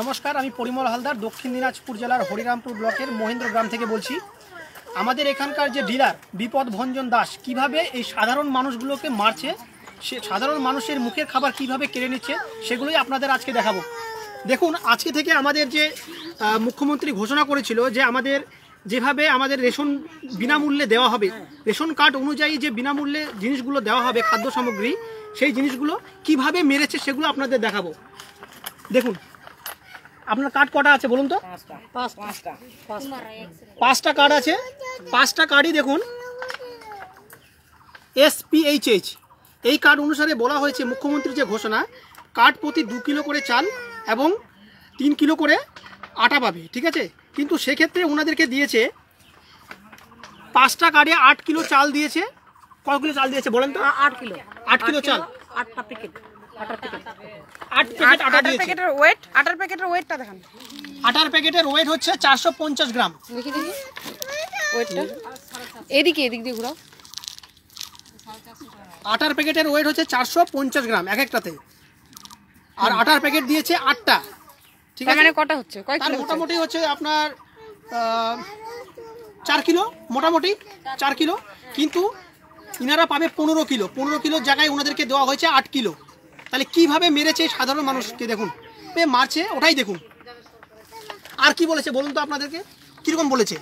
নমস্কার আমি পরিমল হালদার দক্ষিণ দিনাজপুর জেলার হরিরামপুর ব্লকের মহেন্দ্র গ্রাম থেকে বলছি আমাদের এখানকার যে ডিলার বিপদ ভঞ্জন দাস কিভাবে এই সাধারণ মানুষগুলোকে মারছে সে সাধারণ মানুষের মুখের খাবার কিভাবে কেড়ে নিচ্ছে সেগুলোই আপনাদের আজকে দেখাবো দেখুন আজকে থেকে আমাদের যে মুখ্যমন্ত্রী ঘোষণা করেছিল যে আমাদের যেভাবে আমাদের রেশন বিনামূল্যে দেওয়া হবে রেশন কার্ড অনুযায়ী যে বিনামূল্যে জিনিসগুলো দেওয়া হবে খাদ্য সামগ্রী সেই জিনিসগুলো কিভাবে মেরেছে সেগুলো আপনাদের দেখাবো দেখুন আপনার কার্ড কটা আছে বলুন তো পাঁচটা কার্ড আছে পাঁচটা কার্ডই দেখুন এসপিএইচএইচ এই কার্ড অনুসারে বলা হয়েছে মুখ্যমন্ত্রীর যে ঘোষণা কার্ড প্রতি দু কিলো করে চাল এবং তিন কিলো করে আটা পাবে ঠিক আছে কিন্তু সেক্ষেত্রে ওনাদেরকে দিয়েছে পাঁচটা কার্ডে আট কিলো চাল দিয়েছে কত কিলো চাল দিয়েছে বলেন তো আট কিলো আট কিলো চাল আটটা প্যাকেট প্যাকেট আট প্যাকেট আটা দিয়েছি প্যাকেটের ওয়েট আটার প্যাকেটের ওয়েটটা দেখান আটার প্যাকেটের ওয়েট হচ্ছে চারশো পঞ্চাশ গ্রাম দেখি দেখি ওয়েটটা এদিকে এদিক দিয়ে ঘোরাও আটার প্যাকেটের ওয়েট হচ্ছে চারশো পঞ্চাশ গ্রাম এক একটাতে আর আটার প্যাকেট দিয়েছে আটটা ঠিক আছে মানে কটা হচ্ছে কয় মোটামুটি হচ্ছে আপনার চার কিলো মোটামুটি চার কিলো কিন্তু ইনারা পাবে পনেরো কিলো পনেরো কিলোর জায়গায় ওনাদেরকে দেওয়া হয়েছে আট কিলো তাহলে কিভাবে মেরেছে সাধারণ মানুষকে দেখুন মারছে ওটাই দেখুন আর কি বলেছে বলুন তো আপনাদেরকে কিরকম বলেছে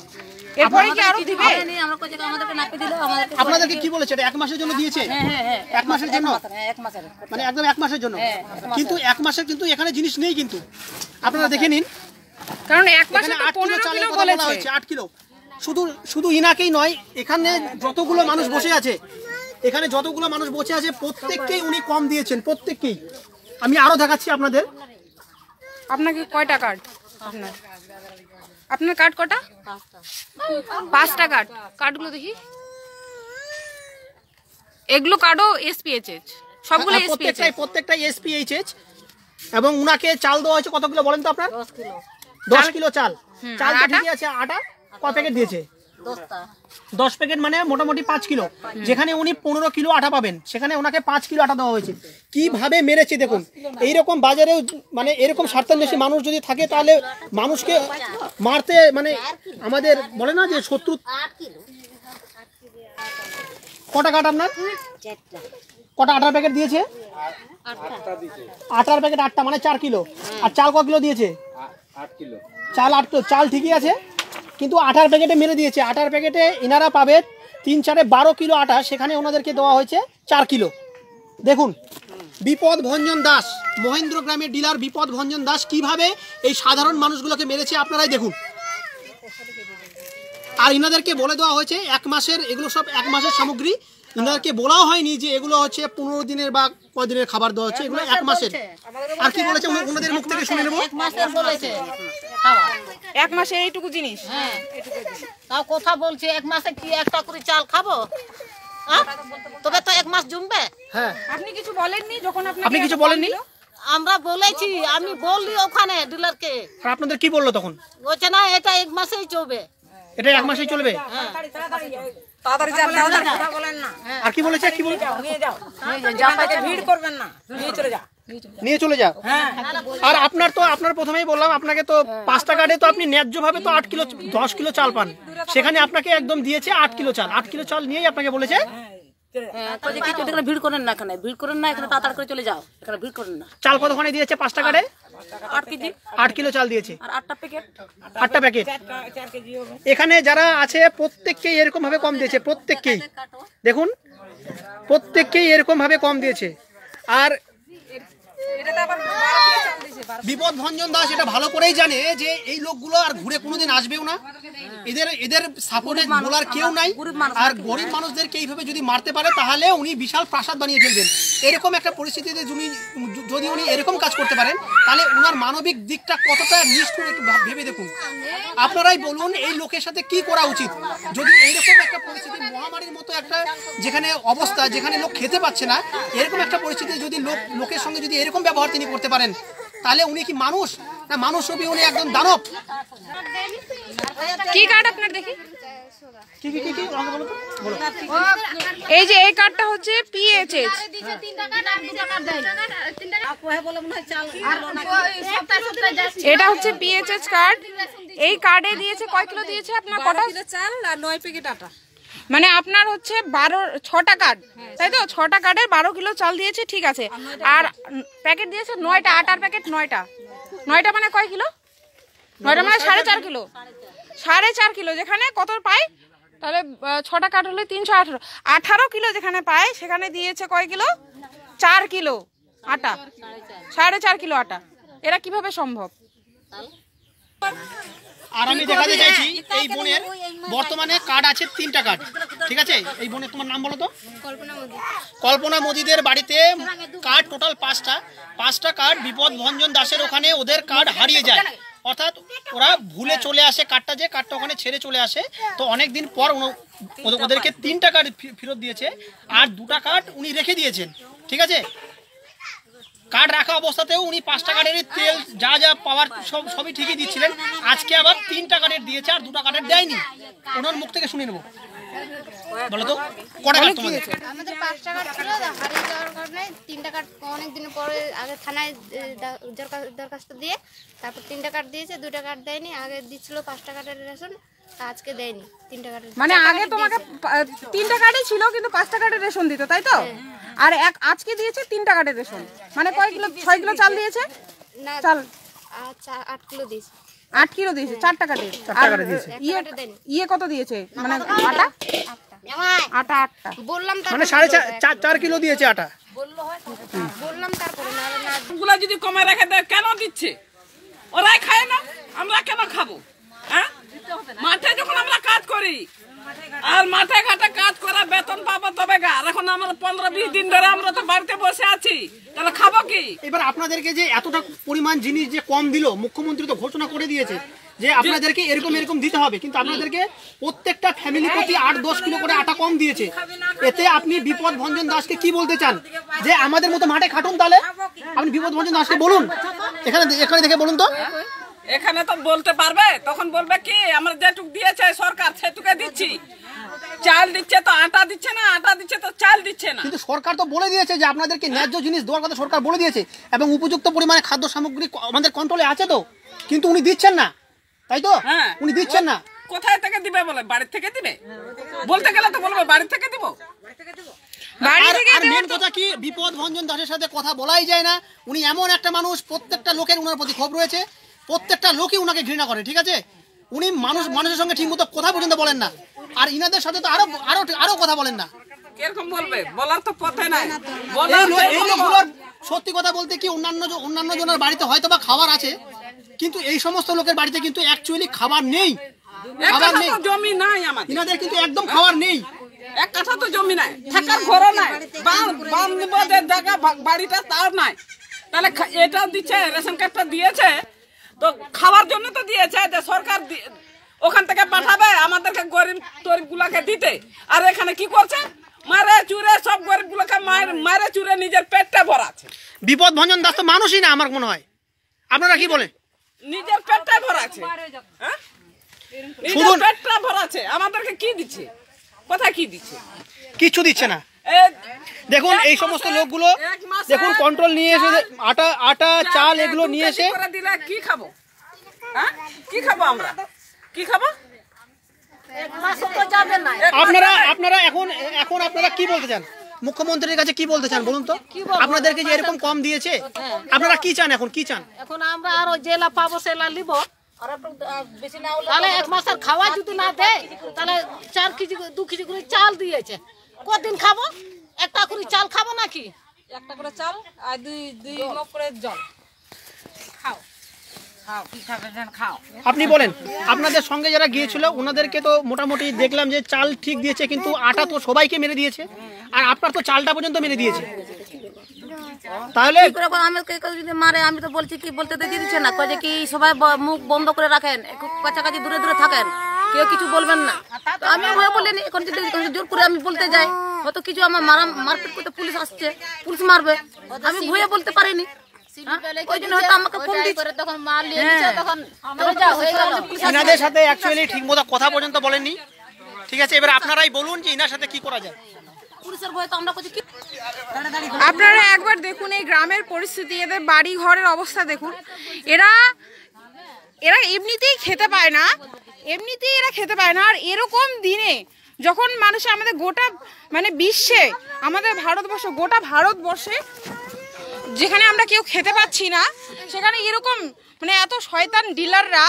আপনাদেরকে কি বলেছে এক মাসের জন্য দিয়েছে হ্যাঁ, হ্যাঁ, হ্যাঁ। এক মাসের জন্য মানে একদম এক মাসের জন্য কিন্তু এক মাসের কিন্তু এখানে জিনিস নেই কিন্তু আপনারা দেখে নিন কারণ আট কিলো শুধু শুধু ইনাকেই নয় এখানে যতগুলো মানুষ বসে আছে এখানে যতগুলো মানুষ বসে আছে প্রত্যেককেই উনি কম দিয়েছেন প্রত্যেককেই আমি আরও দেখাচ্ছি আপনাদের আপনাকে কয়টা কার্ড আপনার আপনার কার্ড কটা পাঁচটা কার্ড কার্ডগুলো দেখি এগুলো কার্ডও এসপিএইচএচ সবগুলো হ্যাঁ, প্রত্যেকটাই প্রত্যেকটাই এসপিএইচএচ এবং উনাকে চাল দেওয়া হয়েছে কত কিলো বলেন তো আপনার দশ কিলো চাল চাল ঠিকই আছে আটা ক প্যাকেট দিয়েছে দশ প্যাকেট মানে মোটামুটি পাঁচ কিলো যেখানে উনি পনেরো কিলো আটা পাবেন সেখানে ওনাকে পাঁচ কিলো আটা দেওয়া হয়েছে কিভাবে মেরেছে দেখুন এইরকম বাজারেও মানে এরকম স্বার্থান্বেষী মানুষ যদি থাকে তাহলে মানুষকে মারতে মানে আমাদের বলে না যে শত্রু কটা কাট আপনার কটা আটার প্যাকেট দিয়েছে আটার প্যাকেট আটটা মানে চার কিলো আর চাল ক কিলো দিয়েছে চাল আট চাল ঠিকই আছে কিন্তু আটার প্যাকেটে মেরে দিয়েছে আটার প্যাকেটে এনারা পাবে তিন চারে বারো কিলো আটা সেখানে ওনাদেরকে দেওয়া হয়েছে চার কিলো দেখুন বিপদ ভঞ্জন দাস মহেন্দ্র গ্রামের ডিলার বিপদ ভঞ্জন দাস কিভাবে এই সাধারণ মানুষগুলোকে মেরেছে আপনারাই দেখুন আর ইনাদেরকে বলে দেওয়া হয়েছে এক মাসের এগুলো সব এক মাসের সামগ্রী ইনারকে বলাও হয়নি যে এগুলো হচ্ছে পনেরো দিনের বা কদিনের খাবার দেওয়া হচ্ছে এগুলো এক মাসের আর কি বলেছে ওনাদের মুখ থেকে শুনে নেবো এক মাসে এইটুকু জিনিস হ্যাঁ তাও কথা বলছে এক মাসে কি একটা করে চাল খাবো তবে তো এক মাস জমবে হ্যাঁ আপনি কিছু বলেননি যখন আপনি কিছু বলেননি আমরা বলেছি আমি বললি ওখানে ডিলারকে আপনাদের কি বললো তখন বলছে না এটা এক মাসেই চলবে এটা এক মাসেই চলবে হ্যাঁ আর আর আপনার তো আপনার প্রথমেই বললাম আপনাকে তো হ্যাঁ। পাঁচটা কার্ডে তো আপনি ন্যায্য ভাবে তো আট কিলো দশ কিলো চাল পান হ্যাঁ, হ্যাঁ, সেখানে আপনাকে একদম দিয়েছে আট কিলো চাল আট কিলো চাল নিয়েই আপনাকে বলেছে হ্যাঁ, এখানে ভিড় করেন না এখানে ভিড় করেন না এখানে তাড়াতাড়ি করে চলে যাও এখানে ভিড় করেন না চাল কতখানি দিয়েছে পাঁচ আট আট কিলো চাল দিয়েছে আটটা প্যাকেট এখানে যারা আছে প্রত্যেককেই এরকম ভাবে কম দিয়েছে প্রত্যেককেই দেখুন প্রত্যেককেই এরকম ভাবে কম দিয়েছে আর বিপদ ভঞ্জন দাস এটা ভালো করেই জানে যে এই লোকগুলো আর ঘুরে কোনোদিন আসবেও না এদের এদের সাপোর্টে বলার কেউ নাই আর গরিব মানুষদেরকে এইভাবে যদি মারতে পারে তাহলে উনি বিশাল প্রাসাদ বানিয়ে ফেলবেন এরকম একটা পরিস্থিতিতে উনি যদি উনি এরকম কাজ করতে পারেন তাহলে উনার মানবিক দিকটা কতটা নিষ্ঠুর একটু ভেবে দেখুন আপনারাই বলুন এই লোকের সাথে কি করা উচিত যদি এইরকম একটা পরিস্থিতি মহামারীর মতো একটা যেখানে অবস্থা যেখানে লোক খেতে পাচ্ছে না এরকম একটা পরিস্থিতি যদি লোক লোকের সঙ্গে যদি এরকম এরকম ব্যবহার তিনি করতে পারেন তাহলে উনি কি মানুষ না মানুষ রূপী উনি একজন দানব কি কার্ড আপনার দেখি এই যে এই কার্ডটা হচ্ছে পিএচএস এটা হচ্ছে পিএচএস কার্ড এই কার্ডে দিয়েছে কয় কিলো দিয়েছে আপনার কটা চাল আর নয় প্যাকেট আটা মানে আপনার হচ্ছে বারো ছটা কার্ড তাই তো ছটা কার্ডের বারো কিলো চাল দিয়েছে ঠিক আছে আর প্যাকেট দিয়েছে নয়টা আটার প্যাকেট নয়টা নয়টা মানে কয় কিলো নয়টা মানে সাড়ে চার কিলো সাড়ে চার কিলো যেখানে কত পায় তাহলে ছটা কাঠ হলে তিনশো আঠারো আঠারো কিলো যেখানে পায় সেখানে দিয়েছে কয় কিলো চার কিলো আটা সাড়ে চার কিলো আটা এরা কিভাবে সম্ভব আর আমি দেখাতে চাইছি হ্যাঁ, এই বোনের বর্তমানে কার্ড আছে তিনটা কার্ড ঠিক আছে এই বোনের তোমার নাম বলো তো কল্পনা মোদিদের বাড়িতে কার্ড টোটাল পাঁচটা পাঁচটা কার্ড বিপদ ভঞ্জন দাসের ওখানে ওদের কার্ড হারিয়ে যায় অর্থাৎ ওরা ভুলে চলে আসে কার্ডটা যে কার্ডটা ওখানে ছেড়ে চলে আসে তো অনেক দিন পর ওদেরকে তিনটা কার্ড ফেরত দিয়েছে আর দুটা কার্ড উনি রেখে দিয়েছেন ঠিক আছে কার্ড রাখা অবস্থাতেও উনি পাঁচ টাকারের তেল যা যা পাওয়ার সব সবই ঠিকই দিচ্ছিলেন আজকে আবার তিন টাকারের দিয়েছে আর দু টাকারের দেয়নি ওনার মুখ থেকে শুনে নেবো বলো তো তিনটা অনেকদিন পরে আগে থানায় দরখাস্ত দিয়ে তারপর কার্ড দিয়েছে দেয়নি আগে রেশন আজকে দেয়নি মানে আগে তোমাকে কার্ডই ছিল কিন্তু রেশন তাই তো হ্যাঁ। আর এক আজকে দিয়েছে তিন কার্ডের রেশন মানে কয় কিলো ছয় কিলো চাল দিয়েছে না চাল আট কিলো দিয়েছে আট কিলো দিয়েছে চার টাকা দিয়েছে ইয়ে, ইয়ে কত দিয়েছে মানে আটা মানে সাড়ে চার চার কিলো দিয়েছে যদি কমায় কেন দিচ্ছে ওরাই খায় না আমরা কেন হ্যাঁ? মাঠে যখন আমরা কাজ করি আর মাঠে ঘাটে কাজ বেতন পাবো তবে এখন আমরা পনেরো বিশ দিন ধরে আমরা তো বাড়িতে বসে আছি তাহলে খাবো কি এবার আপনাদেরকে যে এতটা পরিমাণ জিনিস যে কম দিল মুখ্যমন্ত্রী তো ঘোষণা করে দিয়েছে যে আপনাদেরকে এরকম এরকম দিতে হবে কিন্তু আপনাদেরকে প্রত্যেকটা ফ্যামিলি প্রতি হ্যাঁ, আট দশ কিলো করে আটা কম দিয়েছে এতে আপনি বিপদ ভঞ্জন দাসকে কি বলতে চান যে আমাদের মতো মাঠে খাটুন তাহলে আপনি বিপদ ভঞ্জন দাসকে বলুন এখানে এখানে দেখে বলুন তো এখানে তো বলতে পারবে তখন বলবে কি আমরা যেটুক দিয়েছে সরকার সেটুকে দিচ্ছি চাল দিচ্ছে তো আটা দিচ্ছে না আটা দিচ্ছে তো চাল দিচ্ছে না কিন্তু সরকার তো বলে দিয়েছে যে আপনাদেরকে ন্যায্য জিনিস দেওয়ার কথা সরকার বলে দিয়েছে এবং উপযুক্ত পরিমাণে খাদ্য সামগ্রী আমাদের কন্ট্রোলে আছে তো কিন্তু উনি দিচ্ছেন না তাই তো হ্যাঁ। উনি দিচ্ছেন না কোথায় থেকে দিবে বলে বাড়ির থেকে দিবে বলতে গেলে তো বলবো বাড়ির থেকে দিব মানুষ মানুষের সঙ্গে ঠিকমতো কথা পর্যন্ত বলেন না আর সাথে আরো আরো আরো কথা বলেন না সত্যি কথা বলতে কি অন্যান্য অন্যান্য জনের বাড়িতে হয়তো বা খাবার আছে কিন্তু এই সমস্ত লোকের বাড়িতে কিন্তু অ্যাকচুয়ালি খাবার নেই খাবার নেই জমি নাই আমার ইনাদের কিন্তু একদম খাবার নেই এক কাঠা তো জমি নাই থাকার ঘর নাই বান্ধবদের জায়গা বাড়িটা তার নাই তাহলে এটা দিচ্ছে রেশন কার্ডটা দিয়েছে তো খাওয়ার জন্য তো দিয়েছে যে সরকার ওখান থেকে পাঠাবে আমাদেরকে গরিব তরিব গুলাকে দিতে আর এখানে কি করছে মারে চুরে সব গরিব গুলোকে মারে চুরে নিজের পেটটা ভরাচ্ছে বিপদ ভঞ্জন দাস তো মানুষই না আমার মনে হয় আপনারা কি বলেন নিজের পেটটা ভরা আছে হ্যাঁ? নিজের পেটটা ভরা আছে আমাদেরকে কি দিচ্ছে কথা কি দিচ্ছে কিছু দিচ্ছে না দেখুন এই সমস্ত লোকগুলো দেখুন কন্ট্রোল নিয়ে এসে আটা আটা চাল এগুলো নিয়ে এসে দিলে কি খাবো হ্যাঁ কি খাবো আমরা কি খাবো আপনারা আপনারা এখন এখন আপনারা কি বলতে চান মুখ্যমন্ত্রীর কাছে কি বলতে চান বলুন তো আপনাদেরকে যে এরকম কম দিয়েছে হ্যাঁ। আপনারা কি চান এখন কি চান এখন আমরা আরো জেলা পাবো সেলা নিব তাহলে এক মাসের খাওয়া যদি না দেয় তাহলে চার কেজি দু কেজি করে চাল দিয়েছে কদিন খাবো একটা করে চাল খাবো নাকি একটা করে চাল আর দুই দুই করে জল আপনি বলেন আপনাদের সঙ্গে যারা গিয়েছিল ওনাদেরকে তো মোটামুটি দেখলাম যে চাল ঠিক দিয়েছে কিন্তু আটা তো সবাইকে মেরে দিয়েছে আর আপনার তো চালটা পর্যন্ত মেরে দিয়েছে তাহলে আমি মারে আমি তো বলছি কি বলতে দিয়ে দিচ্ছে না কয়ে কি সবাই মুখ বন্ধ করে রাখেন কাছাকাছি দূরে দূরে থাকেন কেউ কিছু বলবেন না আমি বলিনি এখন যদি জোর করে আমি বলতে যাই হয়তো কিছু আমার মারা মারপিট করতে পুলিশ আসছে পুলিশ মারবে আমি ভয়ে বলতে পারিনি হ্যাঁ? হ্যাঁ। ইনাদের সাথে অ্যাকচুয়ালি ঠিক কথা পর্যন্ত বলেননি ঠিক আছে এবার আপনারাই বলুন যে ইনার সাথে কি করা যায় আপনারা একবার দেখুন এই গ্রামের পরিস্থিতি এদের বাড়ি ঘরের অবস্থা দেখুন এরা এরা এমনিতেই খেতে পায় না এমনিতেই এরা খেতে পায় না আর এরকম দিনে যখন মানুষ আমাদের গোটা মানে বিশ্বে আমাদের ভারতবর্ষ গোটা ভারতবর্ষে যেখানে আমরা কেউ খেতে পাচ্ছি না সেখানে এরকম মানে এত শয়তান ডিলাররা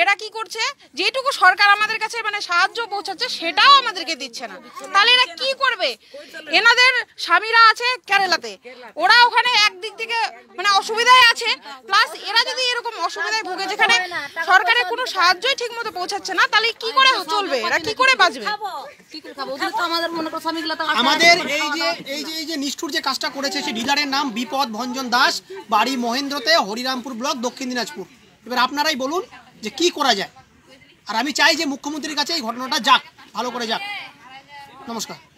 এরা কি করছে যেটুকু সরকার আমাদের কাছে মানে সাহায্য পৌঁছাচ্ছে সেটাও আমাদেরকে দিচ্ছে না তাহলে এরা কি করবে এনাদের স্বামীরা আছে কেরালাতে ওরা ওখানে একদিক থেকে মানে অসুবিধায় আছে প্লাস এরা যদি এরকম অসুবিধায় ভুগে যেখানে সরকারের কোনো সাহায্যই ঠিক মতো পৌঁছাচ্ছে না তাহলে কি করে চলবে এরা কি করে বাঁচবে আমাদের এই যে এই যে এই যে নিষ্ঠুর যে কাজটা করেছে সেই ডিলারের নাম বিপদ ভঞ্জ রঞ্জন দাস বাড়ি মহেন্দ্রতে হরিরামপুর ব্লক দক্ষিণ দিনাজপুর এবার আপনারাই বলুন যে কি করা যায় আর আমি চাই যে মুখ্যমন্ত্রীর কাছে এই ঘটনাটা যাক ভালো করে যাক নমস্কার